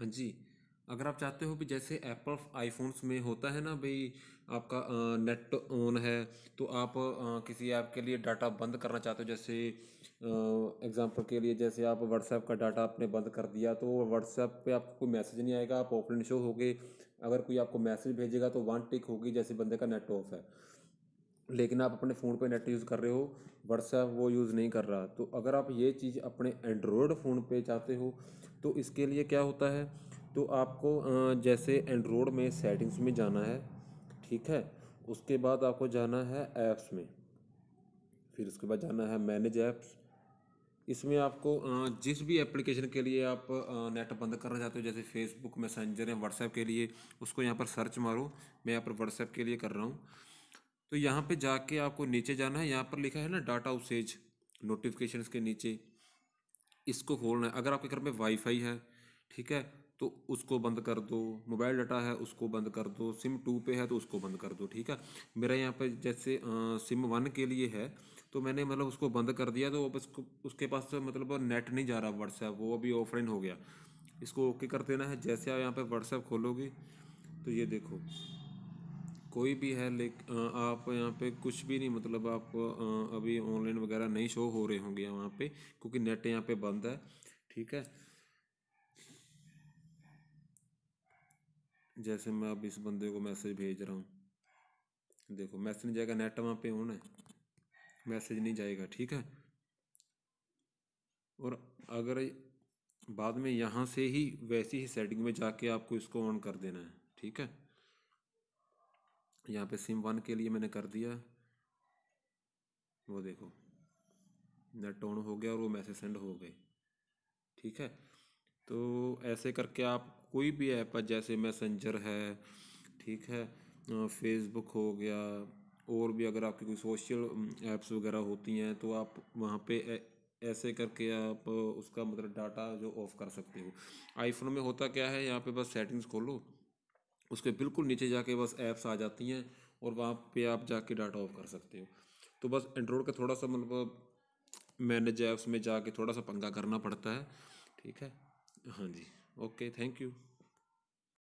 हाँ जी अगर आप चाहते हो कि जैसे एप्पल आईफोन्स में होता है ना भाई आपका नेट ऑन है तो आप किसी ऐप के लिए डाटा बंद करना चाहते हो जैसे एग्ज़ाम्पल के लिए जैसे आप व्हाट्सएप का डाटा आपने बंद कर दिया तो व्हाट्सएप पे आपको कोई मैसेज नहीं आएगा आप ऑफलाइन शो होगे अगर कोई आपको मैसेज भेजेगा तो वन टिक होगी जैसे बंदे का नेट ऑफ है लेकिन आप अपने फ़ोन पे नेट यूज़ कर रहे हो व्हाट्सएप वो यूज़ नहीं कर रहा तो अगर आप ये चीज़ अपने एंड्रॉयड फ़ोन पे चाहते हो तो इसके लिए क्या होता है तो आपको जैसे एंड्रॉयड में सेटिंग्स में जाना है ठीक है उसके बाद आपको जाना है ऐप्स में फिर उसके बाद जाना है मैनेज ऐप्स इसमें आपको जिस भी एप्लीकेशन के लिए आप नेट बंद करना चाहते हो जैसे फेसबुक मैसेंजर या व्हाट्सएप के लिए उसको यहाँ पर सर्च मारो मैं यहाँ पर व्हाट्सएप के लिए कर रहा हूँ तो यहाँ पे जाके आपको नीचे जाना है यहाँ पर लिखा है ना डाटा उसेज नोटिफिकेशन के नीचे इसको खोलना है अगर आपके घर में वाईफाई है ठीक है तो उसको बंद कर दो मोबाइल डाटा है उसको बंद कर दो सिम टू पे है तो उसको बंद कर दो ठीक है मेरा यहाँ पे जैसे आ, सिम वन के लिए है तो मैंने मतलब उसको बंद कर दिया तो अब उसको उसके पास तो मतलब नेट नहीं जा रहा व्हाट्सएप वो अभी ऑफलाइन हो गया इसको ओके कर देना है जैसे आप यहाँ पर व्हाट्सएप खोलोगे तो ये देखो कोई भी है लेक आप यहाँ पे कुछ भी नहीं मतलब आप अभी ऑनलाइन वगैरह नहीं शो हो रहे होंगे वहाँ पे क्योंकि नेट यहाँ पे बंद है ठीक है जैसे मैं अब इस बंदे को मैसेज भेज रहा हूँ देखो मैसेज नहीं जाएगा नेट वहाँ पे ऑन है मैसेज नहीं जाएगा ठीक है और अगर बाद में यहाँ से ही वैसी ही सेटिंग में जाके आपको इसको ऑन कर देना है ठीक है यहाँ पे सिम वन के लिए मैंने कर दिया वो देखो नेट ऑन हो गया और वो मैसेज सेंड हो गए ठीक है तो ऐसे करके आप कोई भी ऐप है जैसे मैसेंजर है ठीक है फेसबुक हो गया और भी अगर आपकी कोई सोशल ऐप्स वगैरह होती हैं तो आप वहाँ पे ऐसे करके आप उसका मतलब डाटा जो ऑफ़ कर सकते हो आईफोन में होता क्या है यहाँ पे बस सेटिंग्स खोलो उसके बिल्कुल नीचे जाके बस ऐप्स आ जाती हैं और वहाँ पे आप जाके डाटा ऑफ कर सकते हो तो बस एंड्रॉयड का थोड़ा सा मतलब मैनेज ऐप्स में जाके थोड़ा सा पंगा करना पड़ता है ठीक है हाँ जी ओके थैंक यू